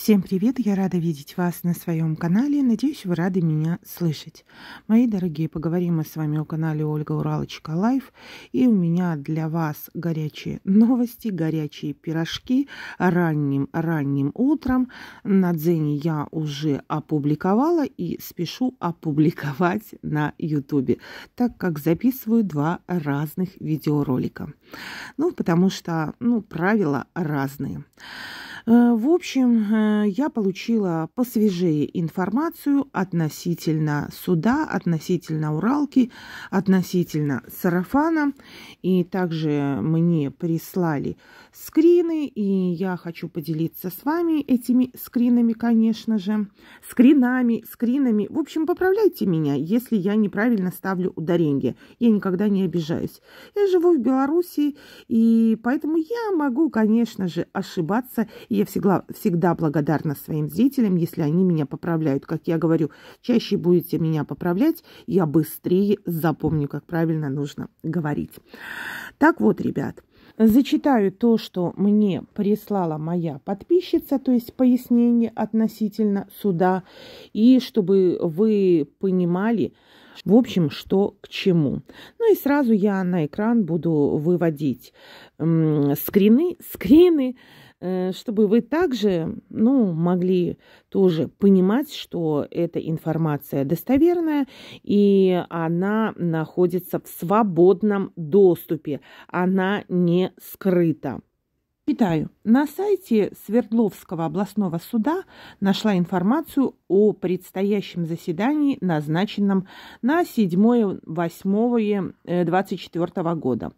Всем привет! Я рада видеть вас на своем канале. Надеюсь, вы рады меня слышать. Мои дорогие, поговорим мы с вами о канале Ольга Уралочка Лайф. И у меня для вас горячие новости, горячие пирожки ранним-ранним утром. На Дзене я уже опубликовала и спешу опубликовать на Ютубе, так как записываю два разных видеоролика. Ну, потому что, ну, правила разные. Э, в общем, э, я получила посвежее информацию относительно суда, относительно Уралки, относительно сарафана. И также мне прислали скрины, и я хочу поделиться с вами этими скринами, конечно же. Скринами, скринами. В общем, поправляйте меня, если я неправильно ставлю ударение. Я никогда не обижаюсь. Я живу в Беларуси, и поэтому я могу, конечно же, ошибаться. И я всегда, всегда благодарна своим зрителям, если они меня поправляют. Как я говорю, чаще будете меня поправлять, я быстрее запомню, как правильно нужно говорить. Так вот, ребят, Зачитаю то, что мне прислала моя подписчица, то есть пояснение относительно суда, и чтобы вы понимали, в общем, что к чему. Ну и сразу я на экран буду выводить скрины, скрины, Э, чтобы вы также ну, могли тоже понимать, что эта информация достоверная, и она находится в свободном доступе, она не скрыта. Читаю. На сайте Свердловского областного суда нашла информацию о предстоящем заседании, назначенном на 7-8-24 года.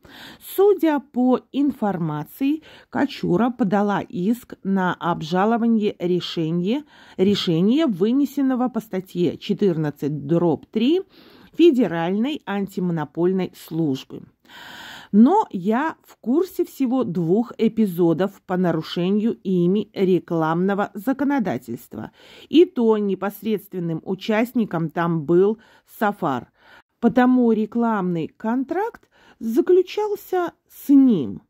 Судя по информации, Качура подала иск на обжалование решения, решения вынесенного по статье 14 дробь 3 Федеральной антимонопольной службы. Но я в курсе всего двух эпизодов по нарушению ими рекламного законодательства. И то непосредственным участником там был Сафар. Потому рекламный контракт заключался с ним.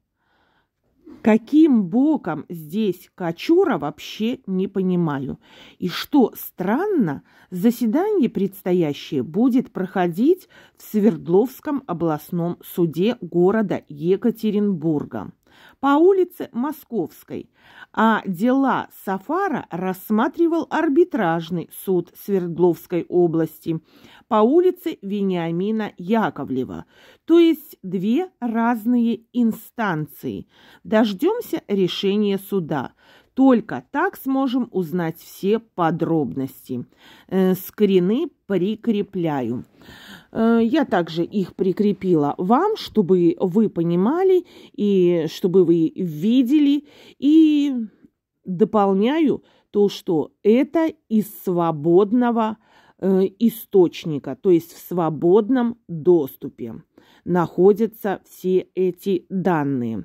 Каким боком здесь Качура вообще не понимаю. И что странно, заседание предстоящее будет проходить в Свердловском областном суде города Екатеринбурга по улице Московской, а дела Сафара рассматривал арбитражный суд Свердловской области по улице Вениамина Яковлева, то есть две разные инстанции. Дождемся решения суда – только так сможем узнать все подробности. Э, скрины прикрепляю. Э, я также их прикрепила вам, чтобы вы понимали и чтобы вы видели. И дополняю то, что это из свободного Э, источника, то есть в свободном доступе находятся все эти данные.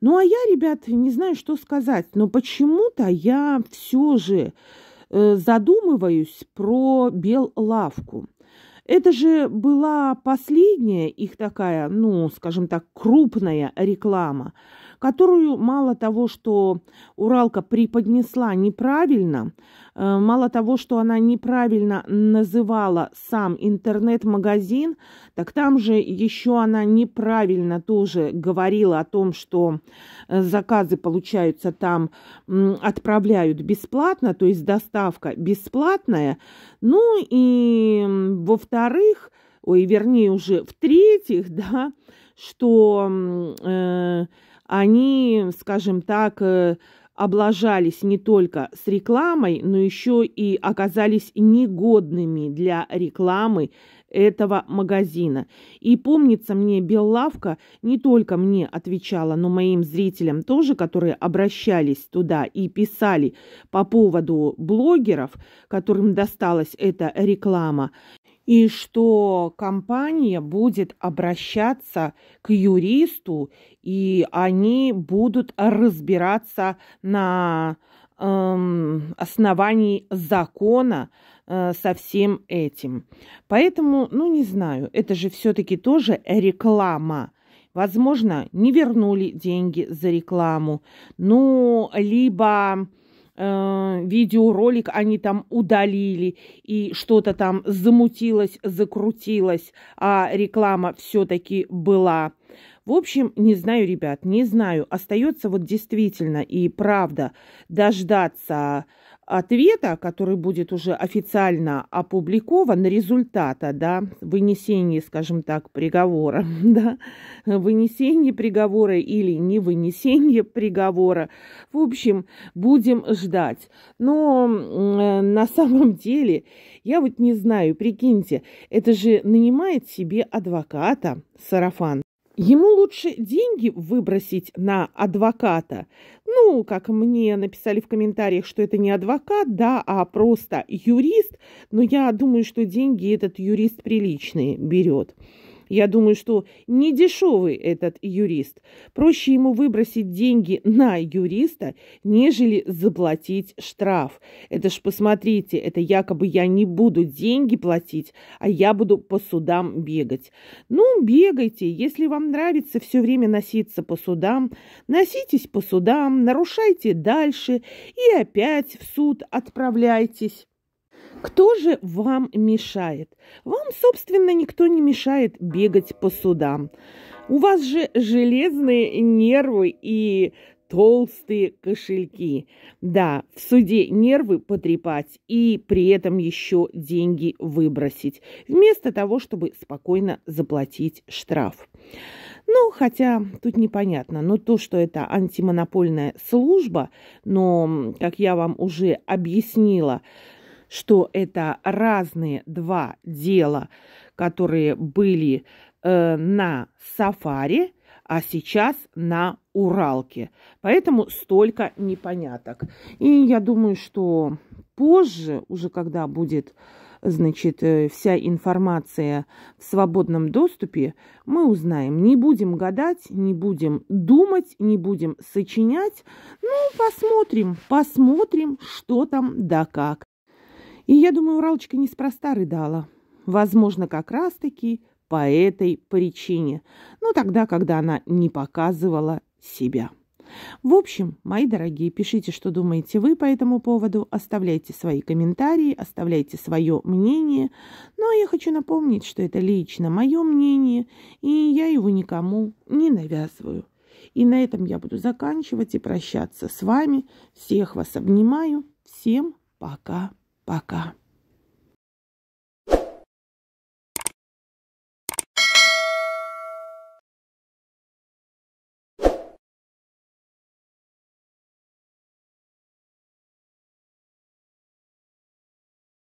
Ну а я, ребят, не знаю, что сказать, но почему-то я все же э, задумываюсь про Беллавку. Это же была последняя их такая, ну, скажем так, крупная реклама которую мало того, что Уралка преподнесла неправильно, э, мало того, что она неправильно называла сам интернет-магазин, так там же еще она неправильно тоже говорила о том, что э, заказы получаются там, отправляют бесплатно, то есть доставка бесплатная. Ну и во-вторых, ой, вернее уже в-третьих, да, что э, они, скажем так, э, облажались не только с рекламой, но еще и оказались негодными для рекламы этого магазина. И помнится мне, Беллавка не только мне отвечала, но моим зрителям тоже, которые обращались туда и писали по поводу блогеров, которым досталась эта реклама и что компания будет обращаться к юристу, и они будут разбираться на эм, основании закона э, со всем этим. Поэтому, ну не знаю, это же все-таки тоже реклама. Возможно, не вернули деньги за рекламу, ну либо э, видеоролик они там удалили, и что-то там замутилось, закрутилось, а реклама все-таки была. В общем, не знаю, ребят, не знаю. Остается вот действительно и правда дождаться ответа, который будет уже официально опубликован, результата, да, вынесения, скажем так, приговора, да, вынесения приговора или не вынесения приговора. В общем, будем ждать. Но э, на самом деле, я вот не знаю, прикиньте, это же нанимает себе адвоката, сарафан, Ему лучше деньги выбросить на адвоката. Ну, как мне написали в комментариях, что это не адвокат, да, а просто юрист. Но я думаю, что деньги этот юрист приличные берет. Я думаю, что не дешевый этот юрист. Проще ему выбросить деньги на юриста, нежели заплатить штраф. Это ж посмотрите, это якобы я не буду деньги платить, а я буду по судам бегать. Ну, бегайте, если вам нравится все время носиться по судам, носитесь по судам, нарушайте дальше и опять в суд отправляйтесь. Кто же вам мешает? Вам, собственно, никто не мешает бегать по судам. У вас же железные нервы и толстые кошельки. Да, в суде нервы потрепать и при этом еще деньги выбросить, вместо того, чтобы спокойно заплатить штраф. Ну, хотя тут непонятно, но то, что это антимонопольная служба, но, как я вам уже объяснила, что это разные два дела, которые были э, на сафари, а сейчас на Уралке. Поэтому столько непоняток. И я думаю, что позже, уже когда будет значит, э, вся информация в свободном доступе, мы узнаем. Не будем гадать, не будем думать, не будем сочинять. Ну, посмотрим, посмотрим, что там да как. И я думаю, Уралочка неспроста рыдала. Возможно, как раз-таки по этой причине. Ну, тогда, когда она не показывала себя. В общем, мои дорогие, пишите, что думаете вы по этому поводу, оставляйте свои комментарии, оставляйте свое мнение. Но я хочу напомнить, что это лично мое мнение, и я его никому не навязываю. И на этом я буду заканчивать и прощаться с вами. Всех вас обнимаю. Всем пока. Пока.